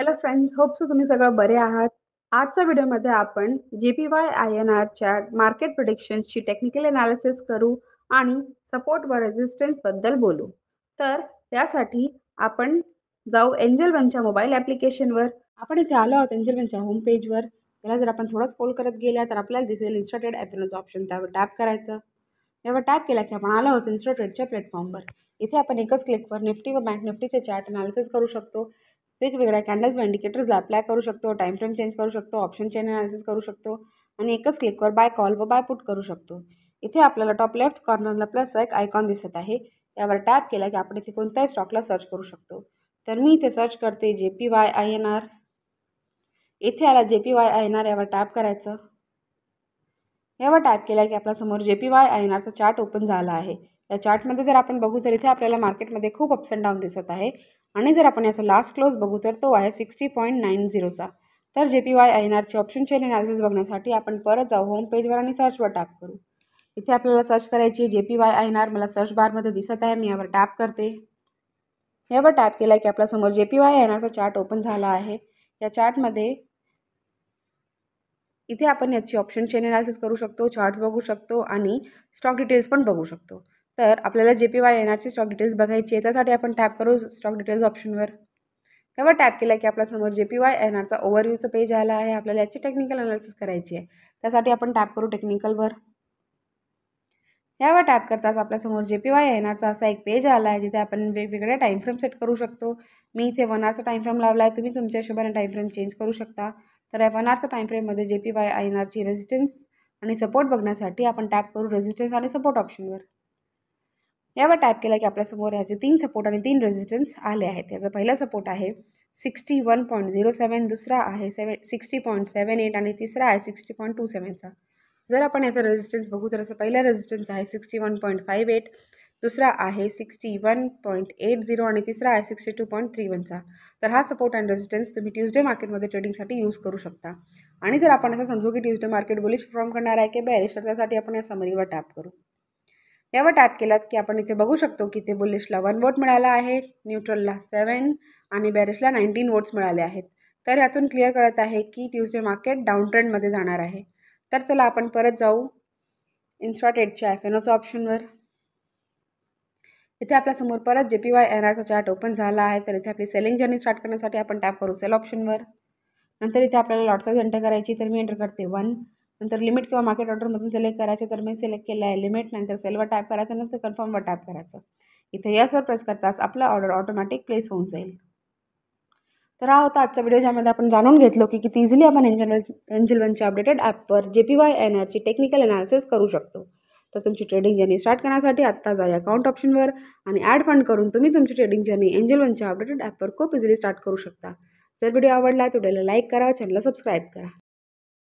hello friends hopes तुम्ही सगळं बरे आहात आजच्या व्हिडिओमध्ये आपण J P Y I N आरच्या मार्केट प्रोडिक्शनची टेक्निकल अनालिसिस करू आणि सपोर्ट व बद्दल बोलू तर त्यासाठी आपण जाऊ एंजल वनच्या मोबाईल ॲप्लिकेशनवर आपण इथे आलो आहोत एंजल वनच्या होम पेजवर त्याला जर आपण थोडा स्कोल करत गेल्या तर आपल्याला दिसेल इन्स्टॉटेड ॲपनच ऑप्शन त्यावर टॅप करायचं यावर टॅप केला की आपण आलो होतो इन्स्टोट्रेडच्या प्लॅटफॉर्मवर इथे आपण एकच क्लिकवर निफ्टी व बँक निफ्टीचे चार्ट अनालिसिस करू शकतो वेगवेगळ्या कॅन्डल्स व इंडिकेटर्सला अप्लाय करू शकतो टाईम फ्रेम चेंज करू शकतो ऑप्शन चेन अनालिसिस करू शकतो आणि एकच क्लिकवर बाय कॉल व बाय पुट करू शकतो इथे आपल्याला टॉप लेफ्ट कॉर्नरला प्लस एक आयकॉन दिसत आहे यावर टॅप केला की आपण इथे कोणत्याही स्टॉकला सर्च करू शकतो तर मी इथे सर्च करते J P Y I N R इथे आला J P Y I N R यावर टॅप करायचं यावर टाईप केला की आपल्यासमोर जे पी वाय आय एनआरचा चार्ट ओपन झाला आहे या चार्टमध्ये जर आपण बघू तर इथे आपल्याला मार्केटमध्ये खूप अप्स अँड डाऊन दिसत आहे आणि जर आपण याचा लास्ट क्लोज बघू तर तो आहे सिक्स्टी पॉईंट नाईन झिरोचा तर J P Y I N आरची ऑप्शन चेन अनालिसिस बघण्यासाठी आपण परत जाऊ होम पेजवर आणि सर्चवर टॅप करू इथे आपल्याला सर्च करायची J P Y I R मला सर्च बारमध्ये दिसत आहे मी यावर टॅप करते यावर टॅप केला की आपल्यासमोर जे पी वाय आय आरचा चार्ट ओपन झाला आहे या चार्टमध्ये इथे आपण याची ऑप्शनची ॲनालिसिस करू शकतो चार्ट्स बघू शकतो आणि स्टॉक डिटेल्स पण बघू शकतो तर आपल्याला जे पी वाय एन आरचे स्टॉक डिटेल्स बघायचे आहे त्यासाठी आपण टॅप करू स्टॉक डिटेल्स ऑप्शनवर तेव्हा टॅप केला की आपल्यासमोर जे पी वाय एन आरचा ओव्हरव्ह्यूचं पेज आला आहे आपल्याला याची टेक्निकल अनालिसिस करायची आहे त्यासाठी आपण टॅप करू टेक्निकलवर यावर टॅप करताच आपल्यासमोर जे पी वाय आरचा असा एक पेज आला आहे जिथे आपण वेगवेगळ्या टाईम फ्रेम सेट करू शकतो मी इथे वन आरचा टाईम फ्रेम लावला आहे तुम्ही तुमच्या हिशोबाने टाईम फ्रेम चेंज करू शकता तर या वन आरचा टाईम फ्रेममध्ये जे पी वाय एन आरची रेजिस्टन्स आणि सपोर्ट बघण्यासाठी आपण टॅप करू रेजिस्टन्स आणि सपोर्ट ऑप्शनवर यावर टॅप केला की आपल्यासमोर ह्याचे तीन सपोर्ट आणि तीन रेजिस्टन्स आले आहेत याचा पहिला सपोर्ट आहे sixty one point zero seven दुसरा आहे seven sixty point seven eight आणि तिसरा आहे सिक्स्टी पॉईंट टू सेवनचा जर आपण याचा रेझिस्टन्स बघू तर असं पहिला रेझिस्टन्स आहे sixty one point five eight दुसरा आहे sixty one point eight zero आणि तिसरा आहे सिक्स्टी टू पॉईंट थ्री वनचा तर हा सपोर्ट अँड रेझिस्टन्स तुम्ही ट्यूजडे मार्केटमध्ये ट्रेडिंगसाठी यूज करू शकता आणि जर आपण असं समजू की ट्यूजडे मार्केट बुलिश फॉर्म करणार आहे की बॅरिश तर त्यासाठी आपण या समरीवर टॅप करू यावर टॅप केलात की आपण इथे बघू शकतो की इथे बुलिशला वन वोट मिळाला आहे न्यूट्रलला सेवन आणि बॅरिशला नाईन्टीन वोट्स मिळाले आहेत तर यातून क्लिअर करत आहे की ट्यूजडे मार्केट डाऊन ट्रेंडमध्ये जाणार आहे तर चला आपण परत जाऊ इन्स्टॉटेडच्या ओच्या ऑप्शनवर इथे आपल्यासमोर परत जे पी वाय एन आरचा चार्ट ओपन झाला आहे तर इथे आपली सेलिंग जर्नी स्टार्ट करण्यासाठी आपण टॅप करू सेल ऑप्शनवर नंतर इथे आपल्याला साईज एंटर करायची तर मी एंटर करते वन नंतर लिमिट किंवा मार्केट ऑर्डरमधून सिलेक्ट करायचे तर मी सिलेक्ट केलं आहे लिमिट नंतर सेलवर टॅप करायचं नंतर कन्फर्मवर टॅप करायचं इथे यसवर प्रेस करताच आपला ऑर्डर ऑटोमॅटिक प्लेस होऊन जाईल तर हा होता आजचा व्हिडिओ ज्यामध्ये आपण जाणून घेतलो की किती इझिली आपण एंजल एंजल वनच्या अपडेटेड ॲपवर जे पी वाय एन आरची टेक्निकल अनालिसिस करू शकतो तर तुमची ट्रेडिंग जर्नी स्टार्ट करण्यासाठी आत्ता जा अकाउंट ऑप्शनवर आणि ॲड फंड करून तुम्ही तुमची ट्रेडिंग जर्नी एंजल वनच्या अपडेटेड ॲपवर खूप इझिली स्टार्ट करू शकता जर व्हिडिओ आवडला तर व्हिडिओला लाईक करा चॅनलला सबस्क्राईब करा